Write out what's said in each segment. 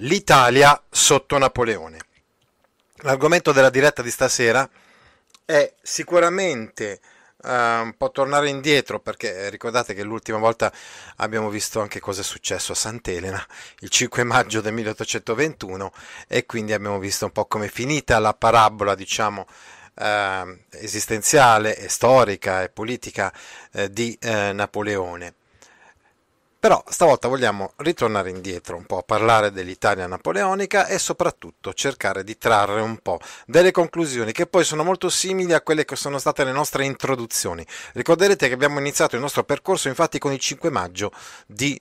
L'Italia sotto Napoleone. L'argomento della diretta di stasera è sicuramente uh, un po' tornare indietro perché ricordate che l'ultima volta abbiamo visto anche cosa è successo a Sant'Elena il 5 maggio del 1821 e quindi abbiamo visto un po' come è finita la parabola diciamo uh, esistenziale e storica e politica uh, di Napoleone però stavolta vogliamo ritornare indietro un po', a parlare dell'Italia napoleonica e soprattutto cercare di trarre un po' delle conclusioni che poi sono molto simili a quelle che sono state le nostre introduzioni. Ricorderete che abbiamo iniziato il nostro percorso infatti con il 5 maggio di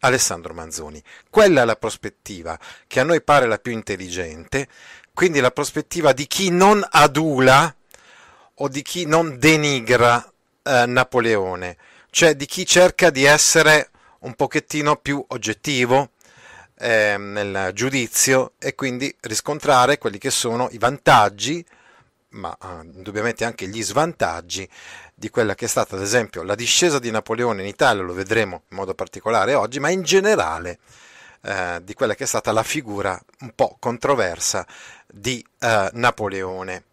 Alessandro Manzoni. Quella è la prospettiva che a noi pare la più intelligente, quindi la prospettiva di chi non adula o di chi non denigra eh, Napoleone, cioè di chi cerca di essere un pochettino più oggettivo eh, nel giudizio e quindi riscontrare quelli che sono i vantaggi, ma eh, indubbiamente anche gli svantaggi di quella che è stata ad esempio la discesa di Napoleone in Italia, lo vedremo in modo particolare oggi, ma in generale eh, di quella che è stata la figura un po' controversa di eh, Napoleone.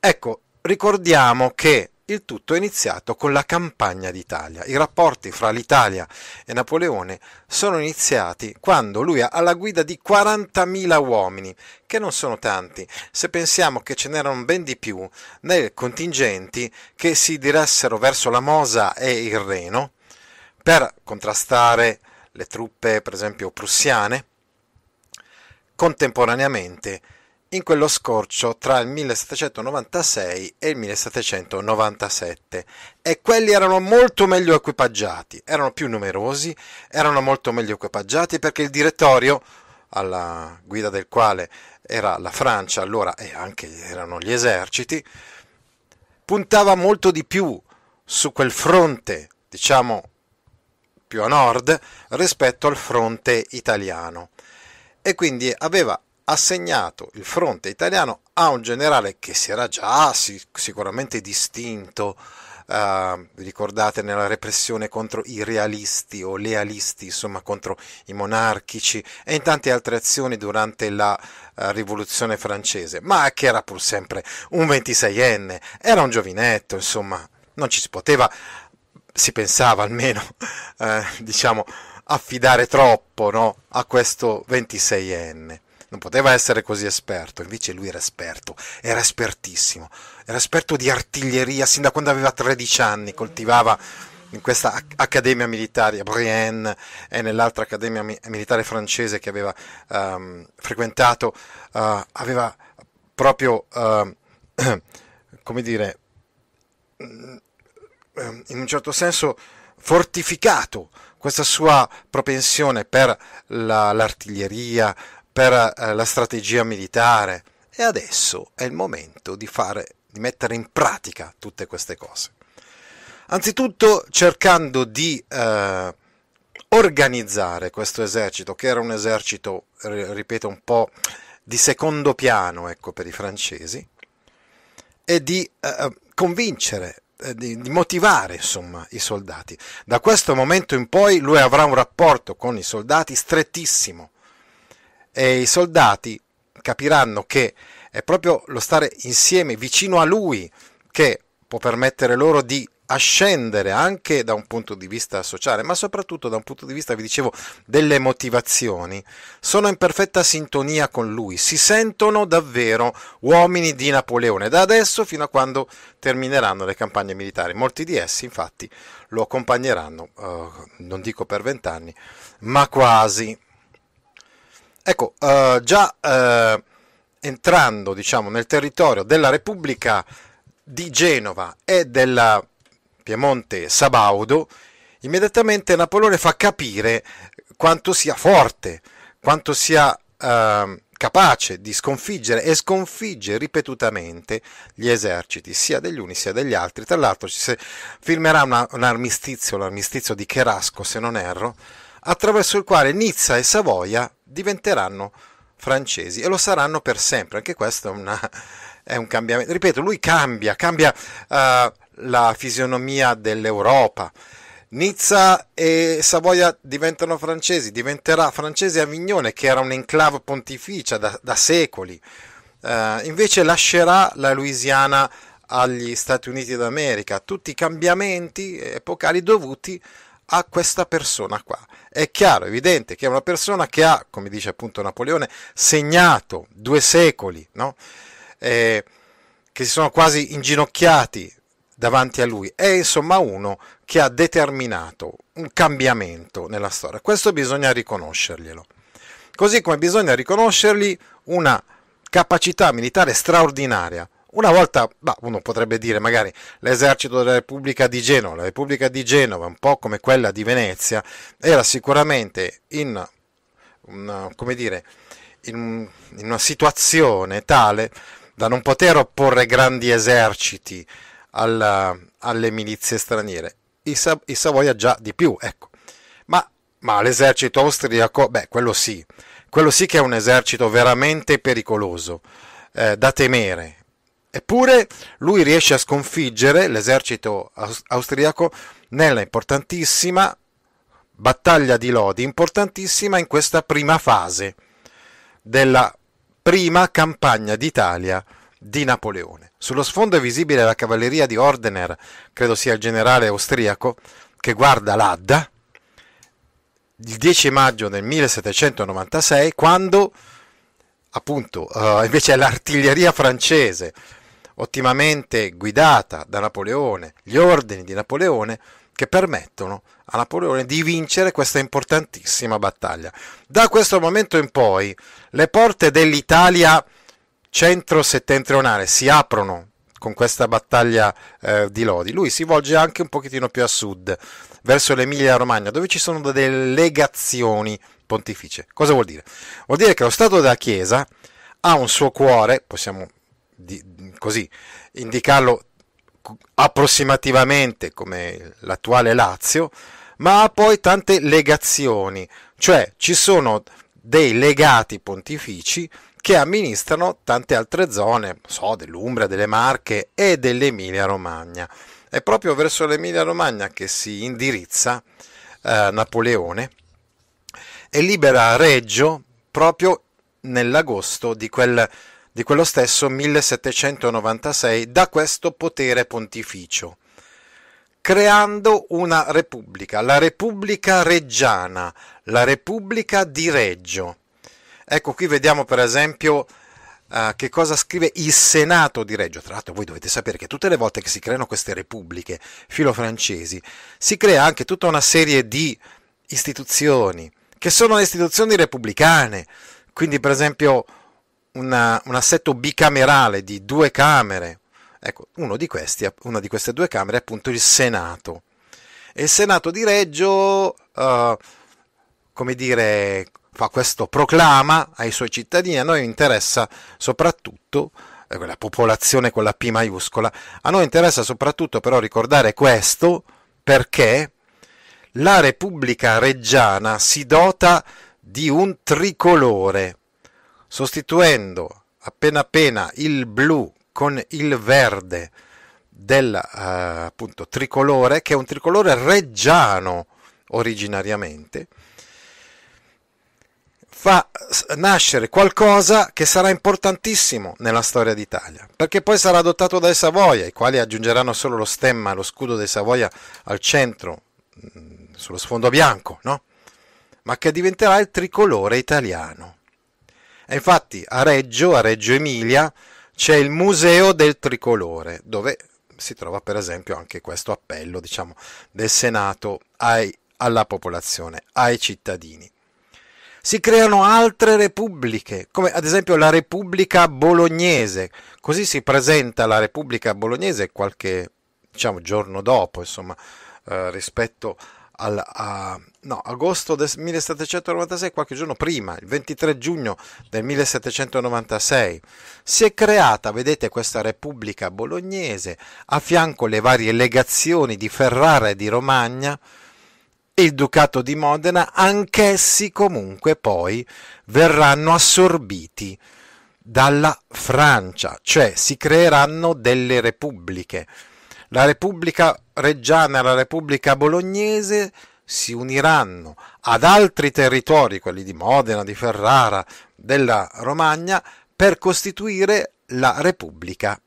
Ecco, ricordiamo che il tutto è iniziato con la campagna d'Italia. I rapporti fra l'Italia e Napoleone sono iniziati quando lui ha alla guida di 40.000 uomini, che non sono tanti, se pensiamo che ce n'erano ben di più nei contingenti che si diressero verso la Mosa e il Reno per contrastare le truppe, per esempio, prussiane. Contemporaneamente in quello scorcio tra il 1796 e il 1797 e quelli erano molto meglio equipaggiati, erano più numerosi, erano molto meglio equipaggiati perché il direttorio alla guida del quale era la Francia allora e anche erano gli eserciti puntava molto di più su quel fronte, diciamo più a nord rispetto al fronte italiano e quindi aveva assegnato il fronte italiano a un generale che si era già sicuramente distinto, eh, vi ricordate, nella repressione contro i realisti o lealisti, insomma contro i monarchici e in tante altre azioni durante la eh, rivoluzione francese, ma che era pur sempre un 26enne, era un giovinetto, insomma, non ci si poteva, si pensava almeno, eh, diciamo, affidare troppo no, a questo 26enne non poteva essere così esperto, invece lui era esperto, era espertissimo, era esperto di artiglieria sin da quando aveva 13 anni, coltivava in questa accademia militare a Brienne e nell'altra accademia militare francese che aveva um, frequentato, uh, aveva proprio, uh, come dire, mm, ehm, in un certo senso fortificato questa sua propensione per la, l'artiglieria, per eh, la strategia militare e adesso è il momento di, fare, di mettere in pratica tutte queste cose. Anzitutto cercando di eh, organizzare questo esercito, che era un esercito, ripeto, un po' di secondo piano ecco, per i francesi, e di eh, eh convincere eh, di, di, motivare insomma i soldati. Da questo momento in poi lui avrà un rapporto con i soldati strettissimo, e i soldati capiranno che è proprio lo stare insieme vicino a lui che può permettere loro di ascendere anche da un punto di vista sociale, ma soprattutto da un punto di vista, vi dicevo, delle motivazioni, sono in perfetta sintonia con lui, si sentono davvero uomini di Napoleone, da adesso fino a quando termineranno le campagne militari. Molti di essi, infatti, lo accompagneranno, eh, non dico per vent'anni, ma quasi. Ecco, eh, già eh, entrando diciamo, nel territorio della Repubblica di Genova e del Piemonte Sabaudo, immediatamente Napoleone fa capire quanto sia forte, quanto sia eh, capace di sconfiggere e sconfigge ripetutamente gli eserciti, sia degli uni sia degli altri. Tra l'altro ci si filmerà una, un armistizio, l'armistizio di Cherasco se non erro, attraverso il quale Nizza e Savoia diventeranno francesi e lo saranno per sempre. Anche questo è, una, è un cambiamento. Ripeto, lui cambia, cambia uh, la fisionomia dell'Europa. Nizza e Savoia diventano francesi, diventerà francese Avignone che era un enclave pontificia da, da secoli. Uh, invece lascerà la Louisiana agli Stati Uniti d'America, tutti i cambiamenti epocali dovuti a questa persona qua. È chiaro, evidente che è una persona che ha, come dice appunto Napoleone, segnato due secoli, no? eh, che si sono quasi inginocchiati davanti a lui. È insomma uno che ha determinato un cambiamento nella storia. Questo bisogna riconoscerglielo. Così come bisogna riconoscergli una capacità militare straordinaria, una volta, bah, uno potrebbe dire magari l'esercito della Repubblica di Genova, la Repubblica di Genova, un po' come quella di Venezia, era sicuramente in, una, come dire, in, in una situazione tale da non poter opporre grandi eserciti alla, alle milizie straniere. I, I, Savoia già di più, ecco. Ma, ma l'esercito austriaco, beh, quello sì, quello sì che è un esercito veramente pericoloso, eh, da temere, Eppure lui riesce a sconfiggere l'esercito austriaco nella importantissima battaglia di Lodi, importantissima in questa prima fase della prima campagna d'Italia di Napoleone. Sullo sfondo è visibile la cavalleria di Ordener, credo sia il generale austriaco, che guarda l'Adda il 10 maggio del 1796 quando appunto eh, invece è l'artiglieria francese ottimamente guidata da Napoleone, gli ordini di Napoleone che permettono a Napoleone di vincere questa importantissima battaglia. Da questo momento in poi le porte dell'Italia centro-settentrionale si aprono con questa battaglia eh, di Lodi. Lui si volge anche un pochettino più a sud, verso l'Emilia-Romagna, dove ci sono delle legazioni pontificie. Cosa vuol dire? Vuol dire che lo Stato della Chiesa ha un suo cuore, possiamo di, così, indicarlo approssimativamente come l'attuale Lazio, ma ha poi tante legazioni, cioè ci sono dei legati pontifici che amministrano tante altre zone, so, dell'Umbria, delle Marche e dell'Emilia-Romagna. È proprio verso l'Emilia-Romagna che si indirizza eh, Napoleone e libera Reggio proprio nell'agosto di quel di quello stesso 1796 da questo potere pontificio, creando una repubblica, la Repubblica Reggiana, la Repubblica di Reggio. Ecco qui vediamo per esempio Uh, che cosa scrive il Senato di Reggio. Tra l'altro voi dovete sapere che tutte le volte che si creano queste repubbliche filofrancesi si crea anche tutta una serie di istituzioni che sono le istituzioni repubblicane. Quindi per esempio una, un assetto bicamerale di due camere. Ecco, di questi, una di queste due camere è appunto il Senato. E il Senato di Reggio, eh, come dire, fa questo proclama ai suoi cittadini, a noi interessa soprattutto eh, la popolazione con la P maiuscola, a noi interessa soprattutto però ricordare questo perché la Repubblica Reggiana si dota di un tricolore sostituendo appena appena il blu con il verde del eh, appunto, tricolore, che è un tricolore reggiano originariamente, fa nascere qualcosa che sarà importantissimo nella storia d'Italia, perché poi sarà adottato dai Savoia, i quali aggiungeranno solo lo stemma, lo scudo dei Savoia al centro, mm, sullo sfondo bianco, no? ma che diventerà il tricolore italiano. E infatti a Reggio, a Reggio Emilia, c'è il Museo del Tricolore, dove si trova per esempio anche questo appello diciamo, del Senato ai, alla popolazione, ai cittadini. Si creano altre repubbliche, come ad esempio la Repubblica Bolognese, così si presenta la Repubblica Bolognese qualche diciamo, giorno dopo, insomma, eh, rispetto al, a, no, agosto del 1796, qualche giorno prima, il 23 giugno del 1796, si è creata, vedete, questa Repubblica Bolognese, a fianco le varie legazioni di Ferrara e di Romagna, il Ducato di Modena, anch'essi comunque poi verranno assorbiti dalla Francia, cioè si creeranno delle repubbliche la Repubblica Reggiana e la Repubblica Bolognese si uniranno ad altri territori, quelli di Modena, di Ferrara, della Romagna, per costituire la Repubblica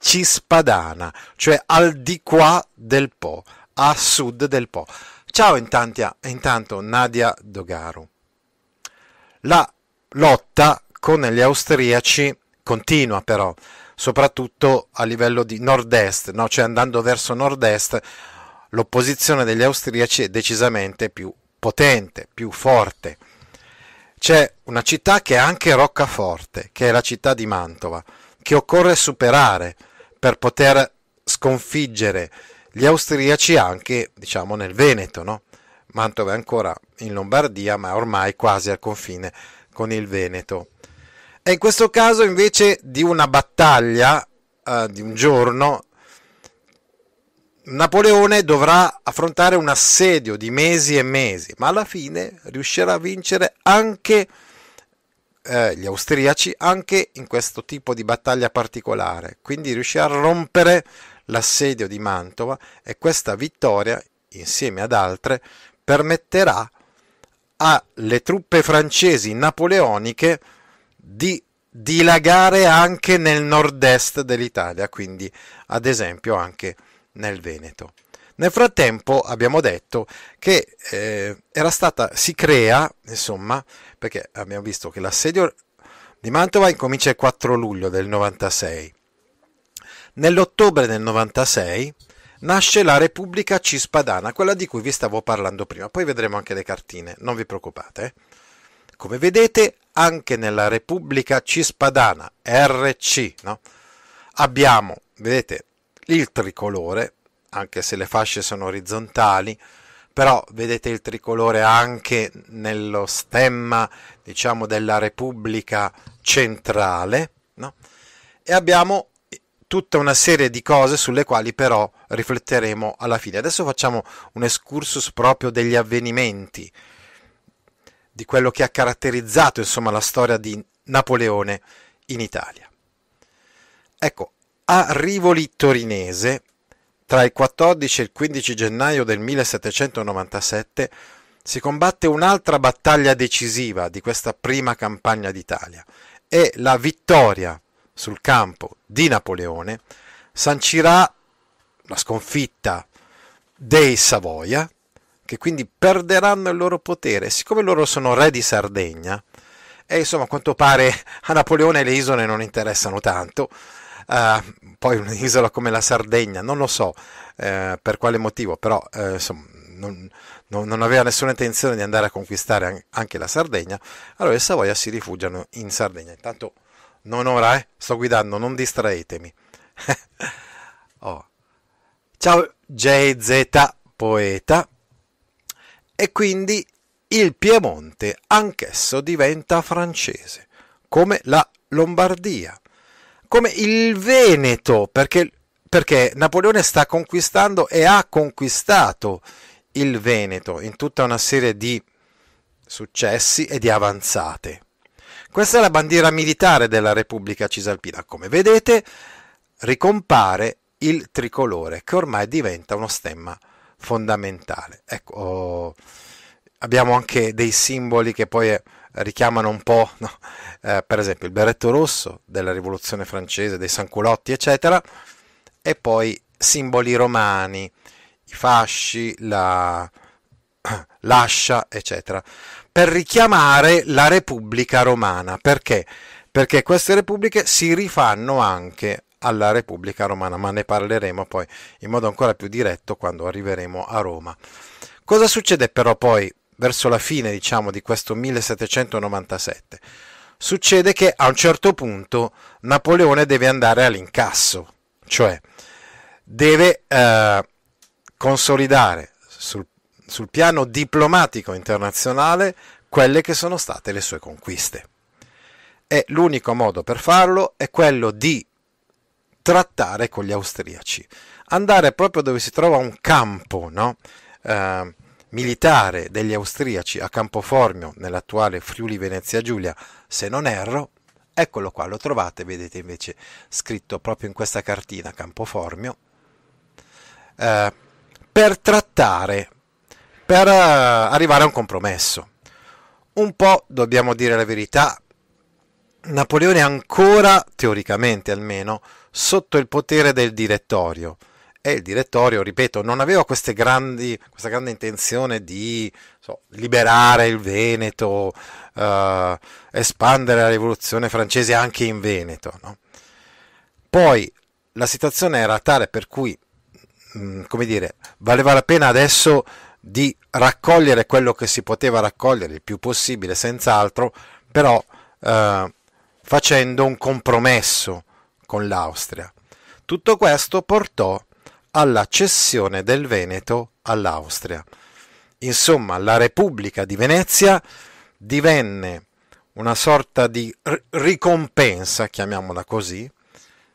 Cispadana, cioè al di qua del Po, a sud del Po. Ciao intanto, intanto Nadia Dogaru. La lotta con gli austriaci continua però soprattutto a livello di nord-est, no? cioè andando verso nord-est l'opposizione degli austriaci è decisamente più potente, più forte. C'è una città che è anche roccaforte, che è la città di Mantova, che occorre superare per poter sconfiggere gli austriaci anche diciamo, nel Veneto, no? Mantova è ancora in Lombardia, ma ormai quasi al confine con il Veneto. E in questo caso invece di una battaglia eh, di un giorno, Napoleone dovrà affrontare un assedio di mesi e mesi, ma alla fine riuscirà a vincere anche eh, gli austriaci anche in questo tipo di battaglia particolare, quindi riuscirà a rompere l'assedio di Mantova e questa vittoria, insieme ad altre, permetterà alle truppe francesi napoleoniche di dilagare anche nel nord-est dell'Italia, quindi ad esempio anche nel Veneto. Nel frattempo abbiamo detto che eh, era stata, si crea, insomma, perché abbiamo visto che l'assedio di Mantova incomincia il 4 luglio del 96. Nell'ottobre del 96 nasce la Repubblica Cispadana, quella di cui vi stavo parlando prima, poi vedremo anche le cartine, non vi preoccupate. Eh. Come vedete anche nella Repubblica Cispadana, RC, no? abbiamo, vedete, il tricolore, anche se le fasce sono orizzontali, però vedete il tricolore anche nello stemma, diciamo, della Repubblica Centrale, no? e abbiamo tutta una serie di cose sulle quali però rifletteremo alla fine. Adesso facciamo un excursus proprio degli avvenimenti di quello che ha caratterizzato insomma, la storia di Napoleone in Italia. Ecco, a Rivoli Torinese, tra il 14 e il 15 gennaio del 1797, si combatte un'altra battaglia decisiva di questa prima campagna d'Italia e la vittoria sul campo di Napoleone sancirà la sconfitta dei Savoia che quindi perderanno il loro potere. Siccome loro sono re di Sardegna, e insomma a quanto pare a Napoleone le isole non interessano tanto, uh, poi un'isola come la Sardegna, non lo so uh, per quale motivo, però uh, insomma, non, non, non, aveva nessuna intenzione di andare a conquistare anche la Sardegna, allora i Savoia si rifugiano in Sardegna. Intanto non ora, eh? sto guidando, non distraetemi. oh. Ciao JZ Poeta e quindi il Piemonte anch'esso diventa francese, come la Lombardia, come il Veneto, perché, perché Napoleone sta conquistando e ha conquistato il Veneto in tutta una serie di successi e di avanzate. Questa è la bandiera militare della Repubblica Cisalpina. Come vedete, ricompare il tricolore che ormai diventa uno stemma fondamentale. Ecco, oh, abbiamo anche dei simboli che poi eh, richiamano un po', no? eh, per esempio, il berretto rosso della rivoluzione francese, dei sanculotti, eccetera, e poi simboli romani, i fasci, la, l'ascia, eccetera, per richiamare la Repubblica romana. Perché? Perché queste repubbliche si rifanno anche alla Repubblica Romana, ma ne parleremo poi in modo ancora più diretto quando arriveremo a Roma. Cosa succede però poi verso la fine, diciamo, di questo 1797? Succede che a un certo punto Napoleone deve andare all'incasso, cioè deve eh, consolidare sul, sul piano diplomatico internazionale quelle che sono state le sue conquiste. E l'unico modo per farlo è quello di trattare con gli austriaci. Andare proprio dove si trova un campo no? eh, militare degli austriaci a Campo Formio, nell'attuale Friuli Venezia Giulia, se non erro, eccolo qua, lo trovate, vedete invece scritto proprio in questa cartina Campoformio, eh, per trattare, per eh, arrivare a un compromesso. Un po', dobbiamo dire la verità, Napoleone ancora, teoricamente almeno, sotto il potere del direttorio. E il direttorio, ripeto, non aveva grandi, questa grande intenzione di so, liberare il Veneto, eh, espandere la rivoluzione francese anche in Veneto. No? Poi la situazione era tale per cui, mh, mm, come dire, valeva la pena adesso di raccogliere quello che si poteva raccogliere il più possibile, senz'altro, però eh, facendo un compromesso con l'Austria. Tutto questo portò alla cessione del Veneto all'Austria. Insomma, la Repubblica di Venezia divenne una sorta di r- ricompensa, chiamiamola così,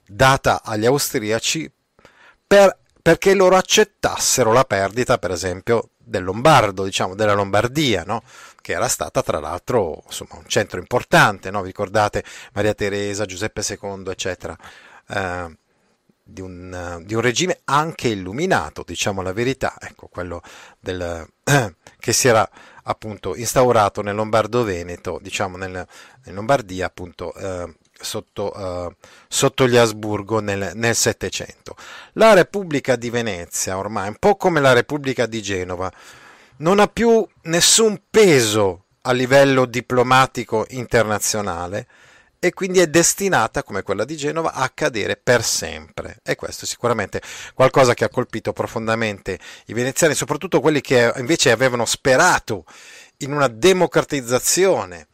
data agli austriaci per, perché loro accettassero la perdita, per esempio, del Lombardo, diciamo, della Lombardia, no? che era stata tra l'altro insomma, un centro importante, no? vi ricordate Maria Teresa, Giuseppe II, eccetera, eh, di, un, eh, di, un, regime anche illuminato, diciamo la verità, ecco quello del, eh, che si era appunto instaurato nel Lombardo-Veneto, diciamo nel, in Lombardia appunto eh, Sotto, eh, sotto, gli Asburgo nel Settecento. La Repubblica di Venezia ormai, un po' come la Repubblica di Genova, non ha più nessun peso a livello diplomatico internazionale e quindi è destinata, come quella di Genova, a cadere per sempre. E questo è sicuramente qualcosa che ha colpito profondamente i veneziani, soprattutto quelli che invece avevano sperato in una democratizzazione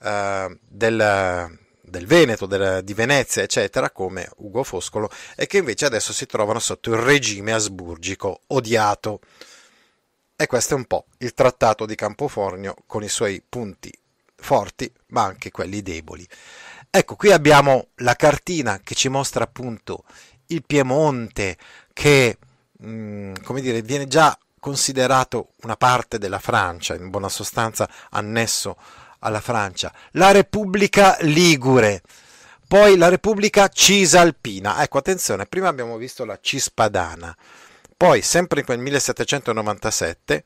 eh, del, del, Veneto, del, di Venezia, eccetera, come Ugo Foscolo, e che invece adesso si trovano sotto il regime asburgico odiato. E questo è un po' il trattato di Campofornio con i suoi punti forti, ma anche quelli deboli. Ecco, qui abbiamo la cartina che ci mostra appunto il Piemonte che, mh, mm, come dire, viene già considerato una parte della Francia, in buona sostanza annesso alla Francia, la Repubblica Ligure, poi la Repubblica Cisalpina. Ecco, attenzione, prima abbiamo visto la Cispadana. Poi, sempre in quel 1797,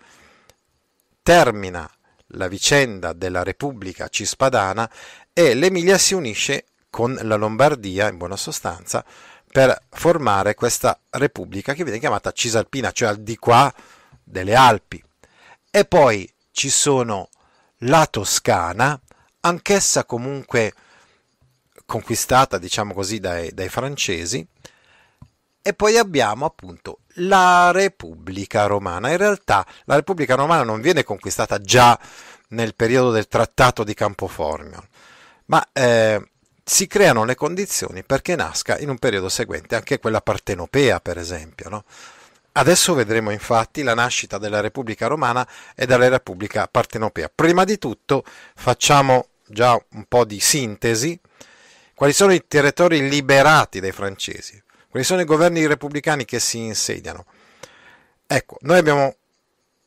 termina la vicenda della Repubblica Cispadana e l'Emilia si unisce con la Lombardia, in buona sostanza, per formare questa Repubblica che viene chiamata Cisalpina, cioè al di qua delle Alpi. E poi ci sono la Toscana, anch'essa comunque conquistata, diciamo così, dai, dai francesi, e poi abbiamo appunto la Repubblica Romana. In realtà la Repubblica Romana non viene conquistata già nel periodo del Trattato di Campoformio, ma eh, si creano le condizioni perché nasca in un periodo seguente anche quella partenopea, per esempio. No? Adesso vedremo infatti la nascita della Repubblica Romana e della Repubblica Partenopea. Prima di tutto facciamo già un po' di sintesi. Quali sono i territori liberati dai francesi? Quindi sono i governi repubblicani che si insediano. Ecco, noi abbiamo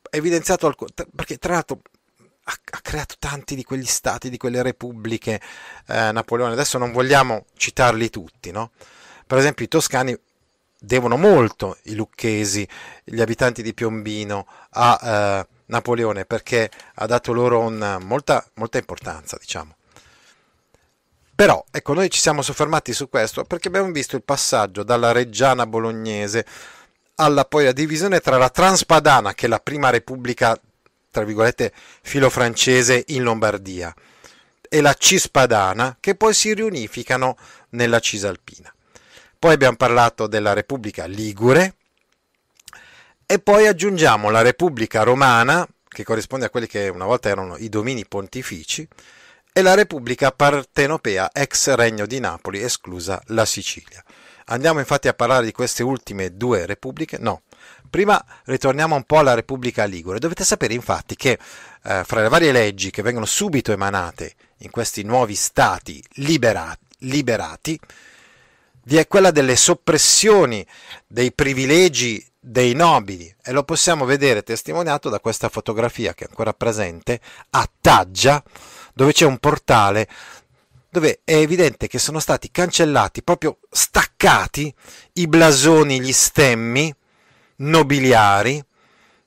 evidenziato, alc- perché tra l'altro ha, ha, creato tanti di quegli stati, di quelle repubbliche eh, Napoleone, adesso non vogliamo citarli tutti, no? Per esempio i toscani devono molto i lucchesi, gli abitanti di Piombino, a eh, Napoleone perché ha dato loro una, molta, molta importanza, diciamo. Però, ecco, noi ci siamo soffermati su questo perché abbiamo visto il passaggio dalla Reggiana bolognese alla poi la divisione tra la Transpadana, che è la prima repubblica, tra virgolette, filofrancese in Lombardia, e la Cispadana, che poi si riunificano nella Cisalpina. Poi abbiamo parlato della Repubblica Ligure e poi aggiungiamo la Repubblica Romana, che corrisponde a quelli che una volta erano i domini pontifici, e la Repubblica Partenopea ex Regno di Napoli, esclusa la Sicilia. Andiamo infatti a parlare di queste ultime due repubbliche, no, Prima ritorniamo un po' alla Repubblica Ligure. Dovete sapere infatti che eh, fra le varie leggi che vengono subito emanate in questi nuovi stati liberati, liberati, vi è quella delle soppressioni dei privilegi dei nobili e lo possiamo vedere testimoniato da questa fotografia che è ancora presente a Taggia dove c'è un portale dove è evidente che sono stati cancellati, proprio staccati, i blasoni, gli stemmi nobiliari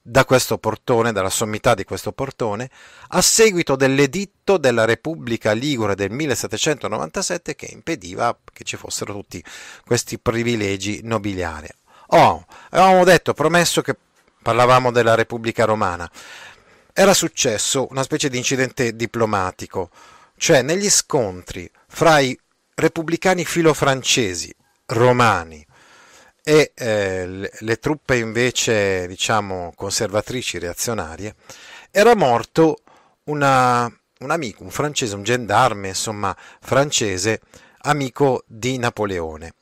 da questo portone, dalla sommità di questo portone, a seguito dell'editto della Repubblica Ligure del 1797 che impediva che ci fossero tutti questi privilegi nobiliari. Oh, avevamo detto, promesso che parlavamo della Repubblica Romana era successo una specie di incidente diplomatico, cioè negli scontri fra i repubblicani filofrancesi, romani, e eh, le, truppe invece, diciamo, conservatrici, reazionarie, era morto una, un amico, un francese, un gendarme, insomma, francese, amico di Napoleone.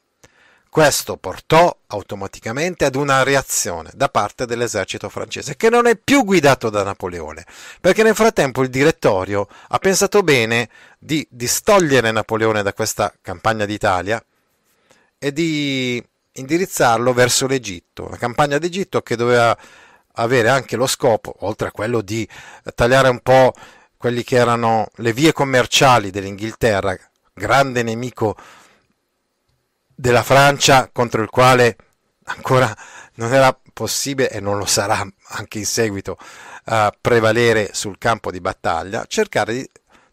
Questo portò automaticamente ad una reazione da parte dell'esercito francese, che non è più guidato da Napoleone, perché nel frattempo il direttorio ha pensato bene di distogliere Napoleone da questa campagna d'Italia e di indirizzarlo verso l'Egitto, una campagna d'Egitto che doveva avere anche lo scopo, oltre a quello di tagliare un po' quelli che erano le vie commerciali dell'Inghilterra, grande nemico di della Francia contro il quale ancora non era possibile e non lo sarà anche in seguito uh, prevalere sul campo di battaglia, cercare di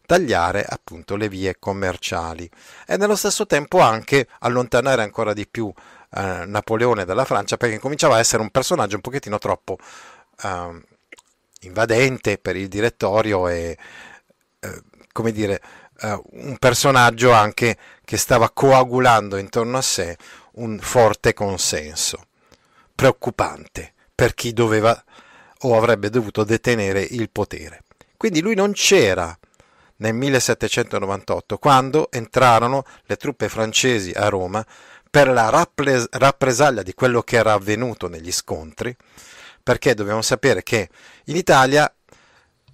tagliare appunto le vie commerciali e nello stesso tempo anche allontanare ancora di più eh, Napoleone dalla Francia perché cominciava a essere un personaggio un pochettino troppo eh, invadente per il direttorio e eh, come dire eh, un personaggio anche che stava coagulando intorno a sé un forte consenso, preoccupante per chi doveva o avrebbe dovuto detenere il potere. Quindi lui non c'era nel 1798 quando entrarono le truppe francesi a Roma per la rappres- rappresaglia di quello che era avvenuto negli scontri, perché dobbiamo sapere che in Italia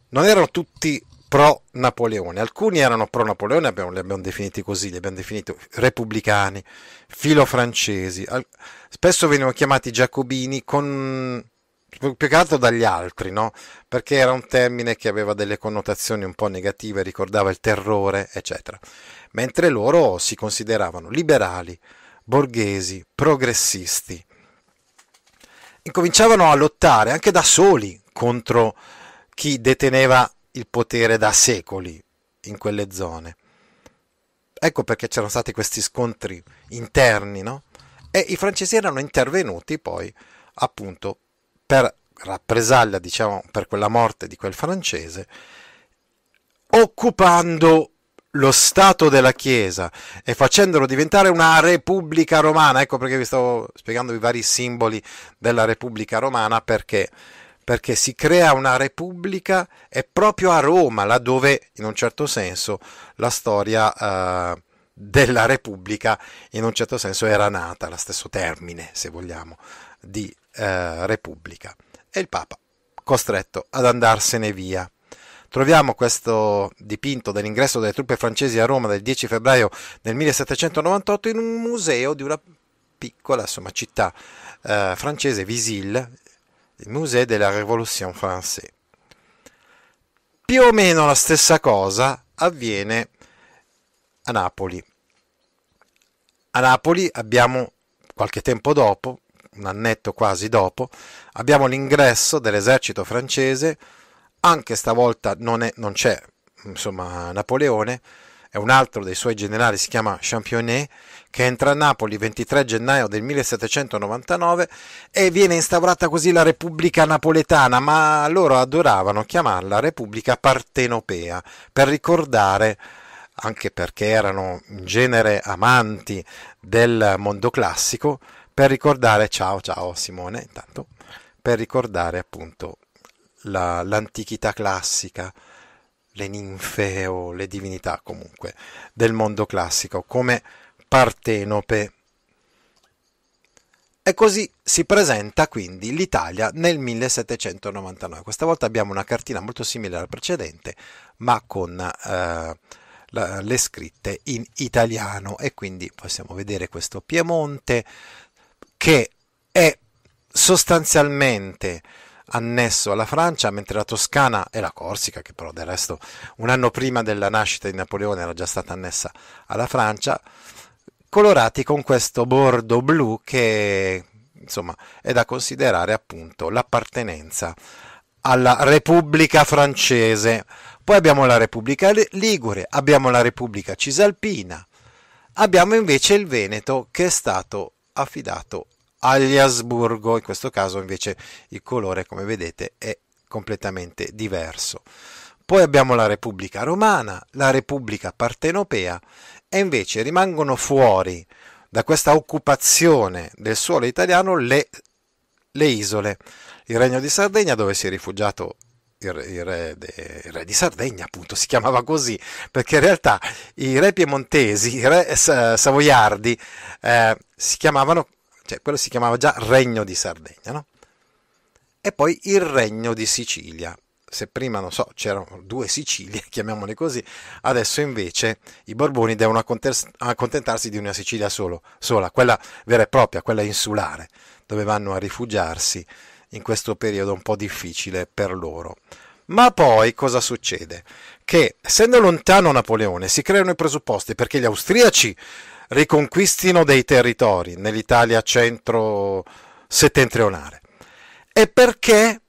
non erano tutti pro Napoleone. Alcuni erano pro Napoleone, abbiamo, li abbiamo definiti così, li abbiamo definiti repubblicani, filo francesi. Spesso venivano chiamati giacobini con più che altro dagli altri, no? Perché era un termine che aveva delle connotazioni un po' negative, ricordava il terrore, eccetera. Mentre loro si consideravano liberali, borghesi, progressisti. Incominciavano a lottare anche da soli contro chi deteneva il potere da secoli in quelle zone. Ecco perché c'erano stati questi scontri interni, no? E i francesi erano intervenuti poi, appunto, per rappresaglia, diciamo, per quella morte di quel francese, occupando lo Stato della Chiesa e facendolo diventare una Repubblica Romana. Ecco perché vi stavo spiegando i vari simboli della Repubblica Romana, perché perché si crea una repubblica e proprio a Roma, laddove in un certo senso la storia eh, della repubblica in un certo senso era nata, lo stesso termine, se vogliamo, di eh, repubblica. E il Papa costretto ad andarsene via. Troviamo questo dipinto dell'ingresso delle truppe francesi a Roma del 10 febbraio del 1798 in un museo di una piccola insomma, città eh, francese, Visille, il Musée de la Révolution Française. Più o meno la stessa cosa avviene a Napoli. A Napoli abbiamo, qualche tempo dopo, un annetto quasi dopo, abbiamo l'ingresso dell'esercito francese, anche stavolta non, è, non c'è insomma, Napoleone, e un altro dei suoi generali si chiama Championnet, che entra a Napoli il 23 gennaio del 1799 e viene instaurata così la Repubblica Napoletana, ma loro adoravano chiamarla Repubblica Partenopea per ricordare anche perché erano in genere amanti del mondo classico, per ricordare, ciao ciao Simone, intanto, per ricordare appunto la, l'antichità classica, le ninfe o le divinità comunque del mondo classico come Partenope. E così si presenta quindi l'Italia nel 1799. Questa volta abbiamo una cartina molto simile alla precedente, ma con eh, la, le scritte in italiano e quindi possiamo vedere questo Piemonte che è sostanzialmente annesso alla Francia, mentre la Toscana e la Corsica, che però del resto un anno prima della nascita di Napoleone era già stata annessa alla Francia, colorati con questo bordo blu che insomma è da considerare appunto l'appartenenza alla Repubblica francese. Poi abbiamo la Repubblica Ligure, abbiamo la Repubblica Cisalpina, abbiamo invece il Veneto che è stato affidato agli Asburgo, in questo caso invece il colore come vedete è completamente diverso. Poi abbiamo la Repubblica Romana, la Repubblica Partenopea e invece rimangono fuori da questa occupazione del suolo italiano le, le isole. Il Regno di Sardegna dove si è rifugiato il re, il, re de, il re, di Sardegna, appunto, si chiamava così, perché in realtà i re piemontesi, i re savoiardi, eh, si chiamavano cioè quello si chiamava già Regno di Sardegna, no? E poi il Regno di Sicilia. Se prima, non so, c'erano due Sicilie, chiamiamole così, adesso invece i Borboni devono accontentarsi di una Sicilia solo, sola, quella vera e propria, quella insulare, dove vanno a rifugiarsi in questo periodo un po' difficile per loro. Ma poi cosa succede? Che essendo lontano Napoleone si creano i presupposti perché gli austriaci riconquistino dei territori nell'Italia centro-settentrionale e perché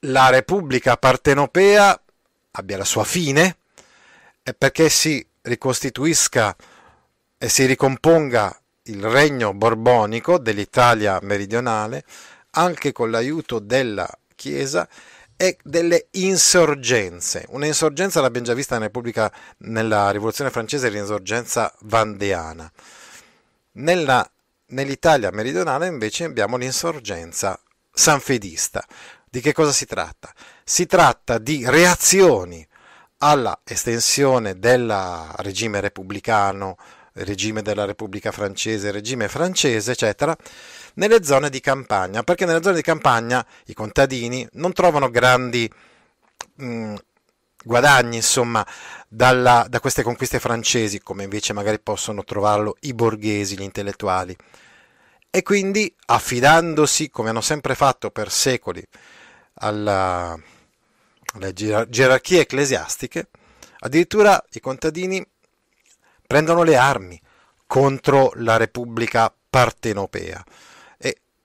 la Repubblica partenopea abbia la sua fine e perché si ricostituisca e si ricomponga il regno borbonico dell'Italia meridionale anche con l'aiuto della Chiesa e delle insorgenze. Un'insorgenza l'abbiamo già vista nella, Repubblica, nella Rivoluzione francese, l'insorgenza vandeana. Nella, nell'Italia meridionale invece abbiamo l'insorgenza sanfedista. Di che cosa si tratta? Si tratta di reazioni alla estensione del regime repubblicano, regime della Repubblica francese, regime francese, eccetera, nelle zone di campagna, perché nelle zone di campagna i contadini non trovano grandi mh, mm, guadagni insomma, dalla, da queste conquiste francesi, come invece magari possono trovarlo i borghesi, gli intellettuali. E quindi affidandosi, come hanno sempre fatto per secoli, alla, alle gerarchie ecclesiastiche, addirittura i contadini prendono le armi contro la Repubblica partenopea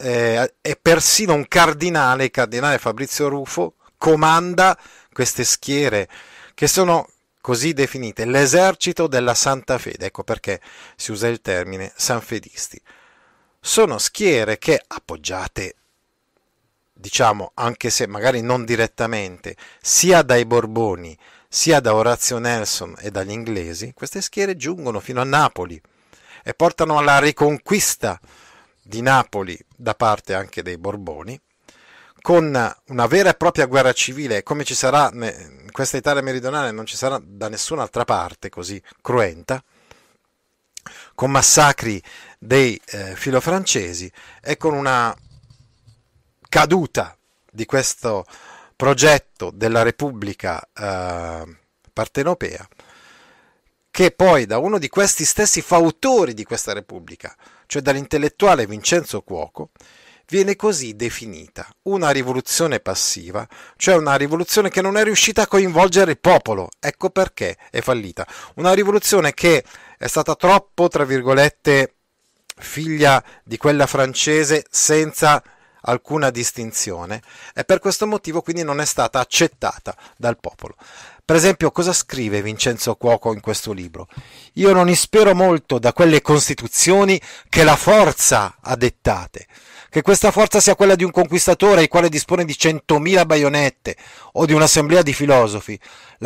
eh, e persino un cardinale, il cardinale Fabrizio Rufo, comanda queste schiere che sono così definite l'esercito della Santa Fede, ecco perché si usa il termine sanfedisti. Sono schiere che appoggiate diciamo, anche se magari non direttamente, sia dai Borboni, sia da Orazio Nelson e dagli inglesi, queste schiere giungono fino a Napoli e portano alla riconquista di Napoli da parte anche dei Borboni, con una vera e propria guerra civile, come ci sarà in questa Italia meridionale, non ci sarà da nessun'altra parte così cruenta, con massacri dei eh, filofrancesi e con una caduta di questo progetto della Repubblica eh, partenopea, che poi da uno di questi stessi fautori di questa Repubblica, cioè dall'intellettuale Vincenzo Cuoco, viene così definita una rivoluzione passiva, cioè una rivoluzione che non è riuscita a coinvolgere il popolo, ecco perché è fallita, una rivoluzione che è stata troppo, tra virgolette, figlia di quella francese senza alcuna distinzione e per questo motivo quindi non è stata accettata dal popolo. Per esempio, cosa scrive Vincenzo Cuoco in questo libro? Io non ispero molto da quelle costituzioni che la forza ha dettate. Che questa forza sia quella di un conquistatore il quale dispone di centomila baionette o di un'assemblea di filosofi.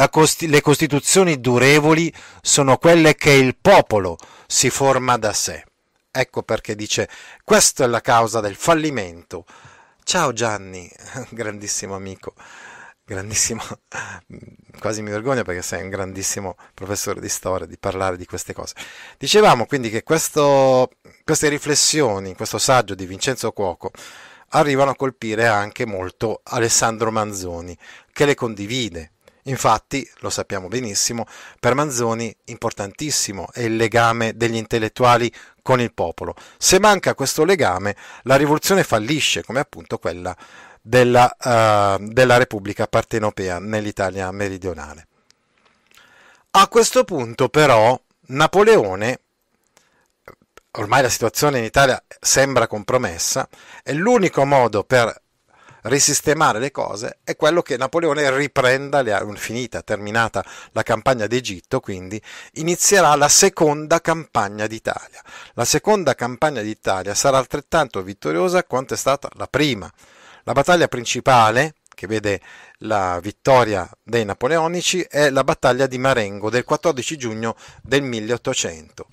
Costi- le costituzioni durevoli sono quelle che il popolo si forma da sé. Ecco perché dice questa è la causa del fallimento. Ciao Gianni, grandissimo amico grandissimo, quasi mi vergogno perché sei un grandissimo professore di storia, di parlare di queste cose. Dicevamo quindi che questo, queste riflessioni, questo saggio di Vincenzo Cuoco, arrivano a colpire anche molto Alessandro Manzoni, che le condivide. Infatti, lo sappiamo benissimo, per Manzoni importantissimo è il legame degli intellettuali con il popolo. Se manca questo legame, la rivoluzione fallisce, come appunto quella della, uh, della Repubblica Partenopea nell'Italia meridionale. A questo punto però Napoleone ormai la situazione in Italia sembra compromessa e l'unico modo per risistemare le cose è quello che Napoleone riprenda, le, finita, terminata la campagna d'Egitto, quindi inizierà la seconda campagna d'Italia. La seconda campagna d'Italia sarà altrettanto vittoriosa quanto è stata la prima, la battaglia principale, che vede la vittoria dei napoleonici, è la battaglia di Marengo del 14 giugno del 1800.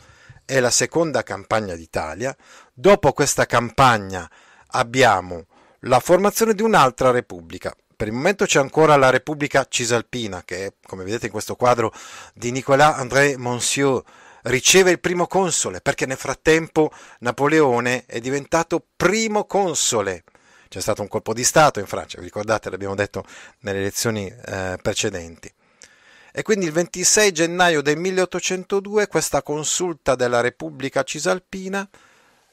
È la seconda campagna d'Italia. Dopo questa campagna abbiamo la formazione di un'altra repubblica. Per il momento c'è ancora la Repubblica Cisalpina, che come vedete in questo quadro di Nicolas André Monsieur, riceve il primo console, perché nel frattempo Napoleone è diventato primo console c'è stato un colpo di Stato in Francia, vi ricordate, l'abbiamo detto nelle elezioni eh, precedenti. E quindi il 26 gennaio del 1802 questa consulta della Repubblica Cisalpina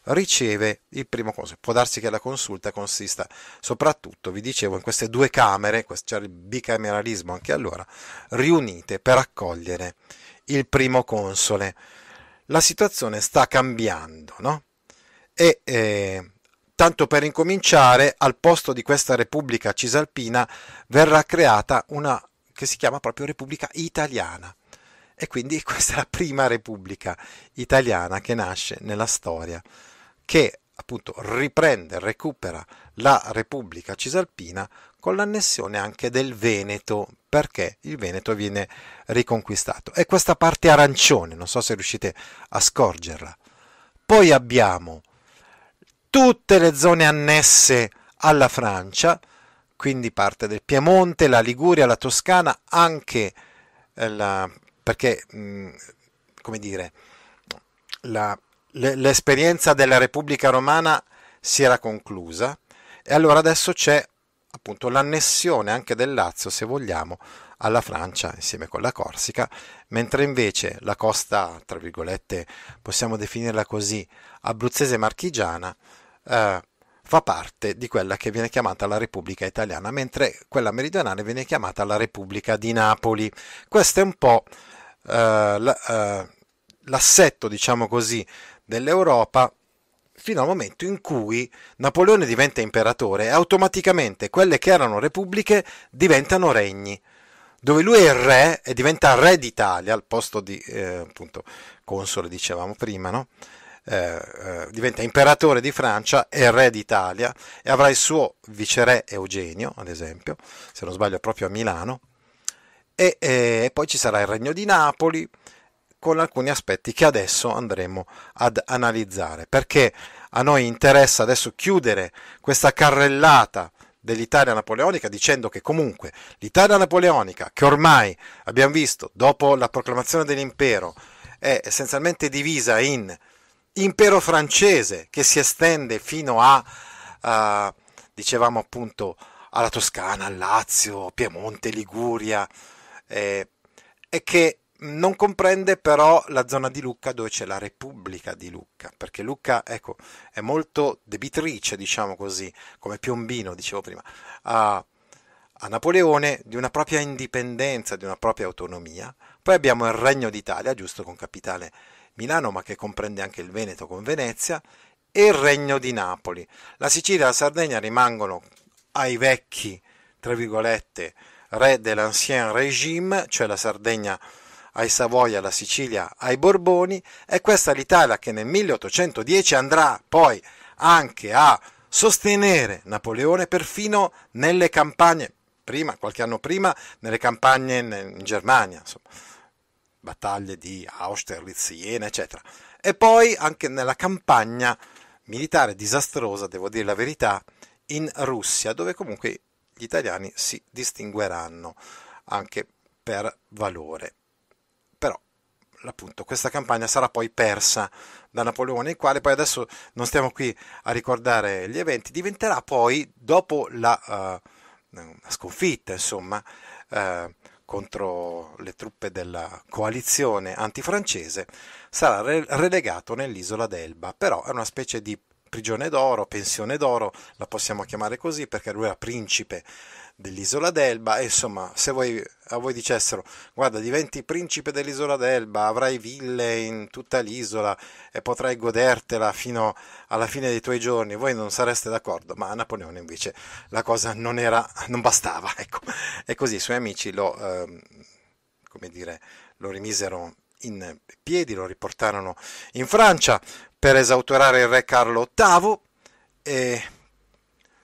riceve il primo consul. Può darsi che la consulta consista soprattutto, vi dicevo, in queste due camere, c'era il bicameralismo anche allora, riunite per accogliere il primo console. La situazione sta cambiando, no? E eh, Tanto per incominciare, al posto di questa Repubblica Cisalpina verrà creata una che si chiama proprio Repubblica Italiana. E quindi questa è la prima Repubblica Italiana che nasce nella storia, che appunto riprende, recupera la Repubblica Cisalpina con l'annessione anche del Veneto, perché il Veneto viene riconquistato. E questa parte arancione, non so se riuscite a scorgerla. Poi abbiamo tutte le zone annesse alla Francia, quindi parte del Piemonte, la Liguria, la Toscana, anche eh, la, perché, come dire, la, l'esperienza della Repubblica Romana si era conclusa e allora adesso c'è appunto l'annessione anche del Lazio, se vogliamo, alla Francia insieme con la Corsica, mentre invece la costa, tra virgolette, possiamo definirla così, abruzzese marchigiana, eh, fa parte di quella che viene chiamata la Repubblica Italiana, mentre quella meridionale viene chiamata la Repubblica di Napoli. Questo è un po' eh, eh l'assetto, diciamo così, dell'Europa fino al momento in cui Napoleone diventa imperatore e automaticamente quelle che erano repubbliche diventano regni dove lui è re e diventa re d'Italia al posto di eh, appunto console, dicevamo prima, no? Eh, eh, diventa imperatore di Francia e re d'Italia e avrà il suo viceré Eugenio, ad esempio, se non sbaglio proprio a Milano, e, eh, e poi ci sarà il regno di Napoli con alcuni aspetti che adesso andremo ad analizzare, perché a noi interessa adesso chiudere questa carrellata dell'Italia napoleonica dicendo che comunque l'Italia napoleonica, che ormai abbiamo visto dopo la proclamazione dell'impero, è essenzialmente divisa in impero francese che si estende fino a, uh, dicevamo appunto, alla Toscana, al Lazio, Piemonte, Liguria, eh, e che non comprende però la zona di Lucca dove c'è la Repubblica di Lucca, perché Lucca ecco, è molto debitrice, diciamo così, come Piombino, dicevo prima, a, a Napoleone di una propria indipendenza, di una propria autonomia. Poi abbiamo il Regno d'Italia, giusto con capitale Milano, ma che comprende anche il Veneto con Venezia, e il Regno di Napoli. La Sicilia e la Sardegna rimangono ai vecchi, tra virgolette, re dell'ancien Régime, cioè la Sardegna ai Savoia, alla Sicilia, ai Borboni, è questa l'Italia che nel 1810 andrà poi anche a sostenere Napoleone perfino nelle campagne, prima, qualche anno prima, nelle campagne in Germania, insomma, battaglie di Austerlitz, Iena, eccetera. E poi anche nella campagna militare disastrosa, devo dire la verità, in Russia, dove comunque gli italiani si distingueranno anche per valore appunto questa campagna sarà poi persa da Napoleone, il quale poi adesso non stiamo qui a ricordare gli eventi, diventerà poi dopo la, uh, sconfitta, insomma, uh, contro le truppe della coalizione antifrancese, sarà re- relegato nell'isola d'Elba, però è una specie di prigione d'oro, pensione d'oro, la possiamo chiamare così perché lui era principe dell'isola d'Elba e insomma se voi, a voi dicessero guarda diventi principe dell'isola d'Elba avrai ville in tutta l'isola e potrai godertela fino alla fine dei tuoi giorni voi non sareste d'accordo ma a Napoleone invece la cosa non era non bastava ecco e così i suoi amici lo eh, come dire lo rimisero in piedi lo riportarono in Francia per esautorare il re Carlo VIII e